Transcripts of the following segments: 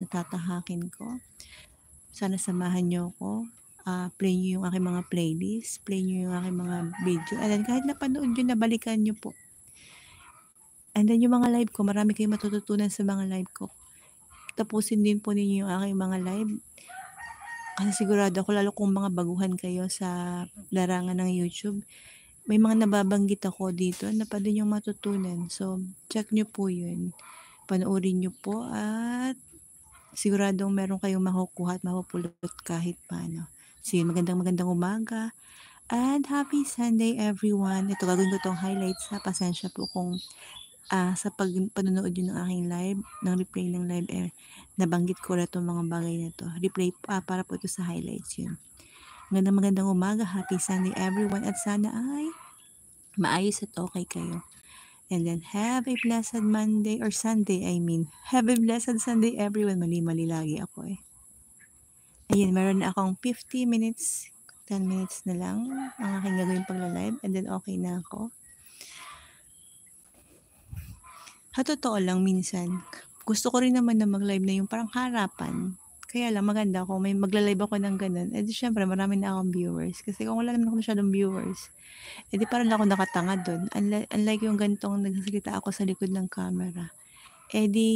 natatahakin ko. Sana samahan niyo ko. Uh, ah, play niyo yung aking mga playlist, play niyo yung aking mga video. And then kahit napanood niyo, nabalikan niyo po. And then yung mga live ko, marami kayong matututunan sa mga live ko. Tapusin din po ninyo yung aking mga live. Kasi sigurado ako, lalo kung mga baguhan kayo sa larangan ng YouTube, may mga nababanggit ako dito na pwede niyong matutunan. So, check niyo po yun. Panoorin niyo po at siguradong meron kayong makukuha at mapupulot kahit paano. Sige, magandang magandang umaga. And happy Sunday everyone. Ito gagawin ko tong highlights ha. Pasensya po kung uh, sa pag panonood yun ng aking live, ng replay ng live, eh, nabanggit ko na itong mga bagay na to. Replay uh, para po ito sa highlights yun. Magandang magandang umaga, happy Sunday everyone at sana ay maayos at okay kayo. And then have a blessed Monday or Sunday, I mean. Have a blessed Sunday everyone. Mali-mali lagi ako eh. Ayun, meron na akong 50 minutes, 10 minutes na lang ang aking gagawin pagla-live and then okay na ako. Ha, totoo lang minsan. Gusto ko rin naman na mag-live na yung parang harapan kaya lang, maganda kung may maglalive ako ng ganun. Eh di syempre, marami na akong viewers. Kasi kung wala naman ako masyadong viewers, eh di parang ako nakatanga doon. Unlike, unlike yung gantong nagsasalita ako sa likod ng camera. Eh di,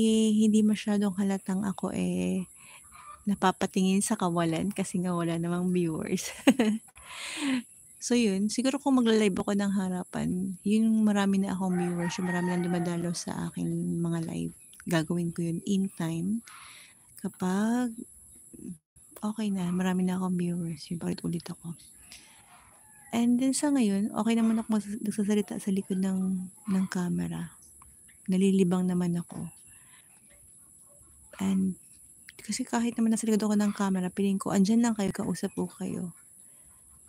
hindi masyadong halatang ako eh napapatingin sa kawalan kasi nga wala namang viewers. So yun, siguro kung magla-live ako ng harapan, yung marami na akong viewers, yung marami na dumadalo sa akin mga live. Gagawin ko yun in time kapag okay na, marami na akong viewers, yun paulit-ulit ako. And then sa ngayon, okay naman ako nagsasalita sa likod ng, ng camera. Nalilibang naman ako. And kasi kahit naman nasa likod ako ng camera, piling ko, andyan lang kayo, kausap ko kayo.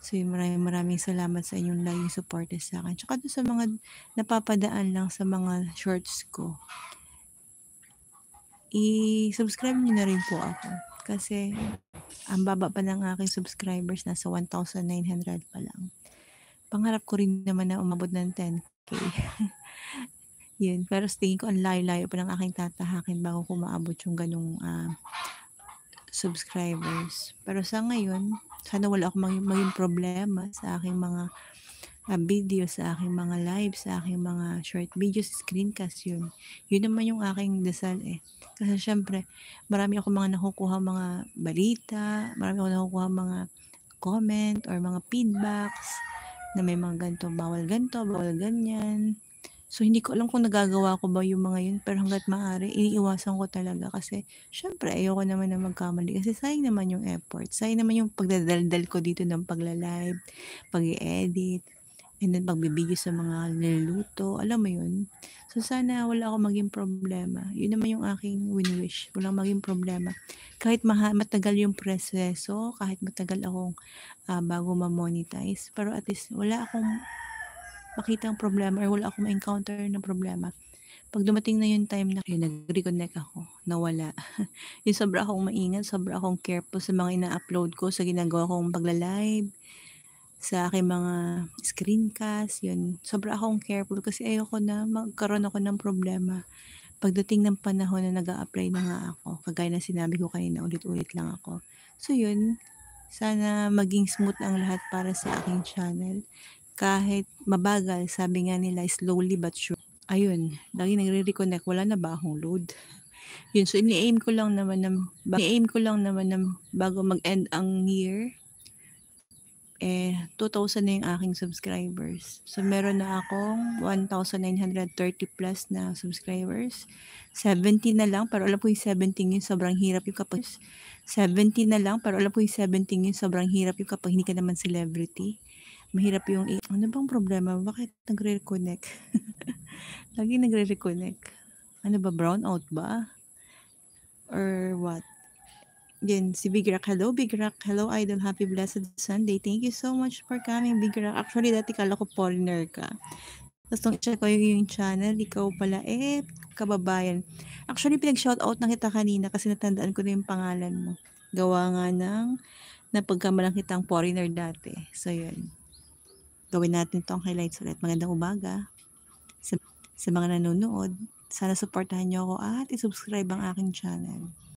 So, yun, maraming maraming salamat sa inyong laging support sa akin. Tsaka sa mga napapadaan lang sa mga shorts ko i-subscribe nyo na rin po ako. Kasi ang baba pa ng aking subscribers, nasa 1,900 pa lang. Pangarap ko rin naman na umabot ng 10K. Yun. Pero tingin ko ang layo-layo pa ng aking tatahakin bago ko maabot yung ganong uh, subscribers. Pero sa ngayon, sana wala akong maging, maging problema sa aking mga uh, video, sa aking mga live, sa aking mga short videos, screencast yun. Yun naman yung aking dasal eh. Kasi syempre, marami ako mga nakukuha mga balita, marami ako nakukuha mga comment or mga feedbacks na may mga ganito, bawal ganito, bawal ganyan. So, hindi ko alam kung nagagawa ko ba yung mga yun, pero hanggat maaari, iniiwasan ko talaga kasi, syempre, ayoko naman na magkamali kasi sayang naman yung effort, sayang naman yung pagdadaldal ko dito ng pagla-live, pag edit and then pagbibigyo sa mga niluluto, alam mo yun. So sana wala akong maging problema. Yun naman yung aking win-wish. Walang maging problema. Kahit maha, matagal yung proseso, kahit matagal akong uh, bago ma-monetize, pero at least wala akong makitang problema or wala akong encounter na problema. Pag dumating na yung time na yun, eh, nag-reconnect ako, nawala. yung sobra akong maingat, sobra akong careful sa mga ina-upload ko, sa ginagawa kong pagla-live, sa aking mga screencast, yun. Sobra akong careful kasi ayoko na magkaroon ako ng problema pagdating ng panahon na nag apply na nga ako. Kagaya na sinabi ko kanina, ulit-ulit lang ako. So yun, sana maging smooth ang lahat para sa aking channel. Kahit mabagal, sabi nga nila, slowly but sure. Ayun, lagi nagre-reconnect, wala na ba akong load? yun, so ini-aim ko lang naman ng, ini-aim ko lang naman ng bago mag-end ang year, eh 2,000 na yung aking subscribers. So meron na akong 1,930 plus na subscribers. 70 na lang, pero alam ko yung 70 yun, sobrang hirap yung kapag... 70 na lang, pero alam ko yung 70 yun, sobrang hirap yung kapag hindi ka naman celebrity. Mahirap yung... Ano bang problema? Bakit nagre-reconnect? Lagi nagre-reconnect. Ano ba, brownout ba? Or what? Yan, si Big Rock. Hello, Big Rock. Hello, Idol. Happy Blessed Sunday. Thank you so much for coming, Big Rock. Actually, dati kala ko foreigner ka. Tapos nung check ko yung, channel, ikaw pala, eh, kababayan. Actually, pinag-shoutout na kita kanina kasi natandaan ko na yung pangalan mo. Gawa nga ng napagkamalang kitang foreigner dati. So, yun. Gawin natin itong highlights ulit. Magandang umaga sa, sa mga nanonood. Sana supportahan niyo ako at isubscribe ang aking channel.